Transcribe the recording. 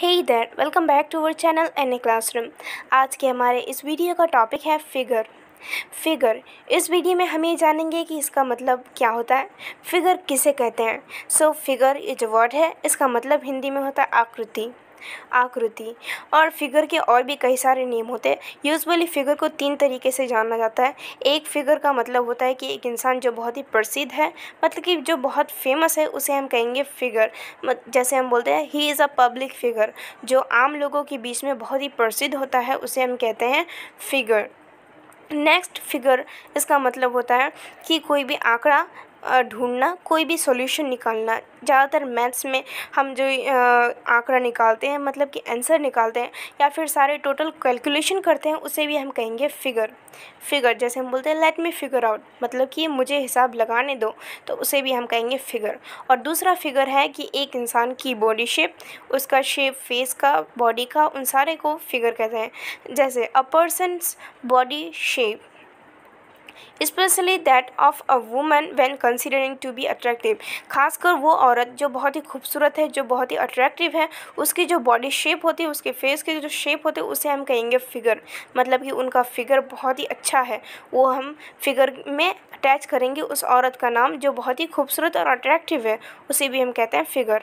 Hey welcome back to our channel channel a classroom आज के हमारे इस वीडियो का टॉपिक है फिगर फिगर इस वीडियो में हम ये जानेंगे कि इसका मतलब क्या होता है फिगर किसे कहते हैं सो फिगर ये जो वर्ड है इसका मतलब हिंदी में होता है आकृति आकृति और फिगर के और भी कई सारे नेम होते हैं यूजुअली फिगर को तीन तरीके से जाना जाता है एक फिगर का मतलब होता है कि एक इंसान जो बहुत ही प्रसिद्ध है मतलब कि जो बहुत फेमस है उसे हम कहेंगे फिगर जैसे हम बोलते हैं he is a public figure जो आम लोगों के बीच में बहुत ही प्रसिद्ध होता है उसे हम कहते हैं फिगर नेक्स्ट फिगर इसका मतलब होता है कि कोई भी आंकड़ा ढूंढना कोई भी सॉल्यूशन निकालना ज़्यादातर मैथ्स में हम जो आंकड़ा निकालते हैं मतलब कि आंसर निकालते हैं या फिर सारे टोटल कैलकुलेशन करते हैं उसे भी हम कहेंगे फिगर फिगर जैसे हम बोलते हैं लेट मी फिगर आउट मतलब कि मुझे हिसाब लगाने दो तो उसे भी हम कहेंगे फिगर और दूसरा फिगर है कि एक इंसान की बॉडी शेप उसका शेप फेस का बॉडी का उन सारे को फिगर कहते हैं जैसे a person's body shape specially that of a women when considering to be attractive खासकर वो औरत जो बहुत ही खूबसूरत है जो बहुत ही अट्रैक्टिव है उसकी जो बॉडी शेप होती है उसके फेस के जो शेप होती है उसे हम कहेंगे फिगर मतलब कि उनका फिगर बहुत ही अच्छा है वो हम फिगर में अटैच करेंगे उस औरत का नाम जो बहुत ही खूबसूरत और अट्रैक्टिव है उसे भी हम कहते हैं फिगर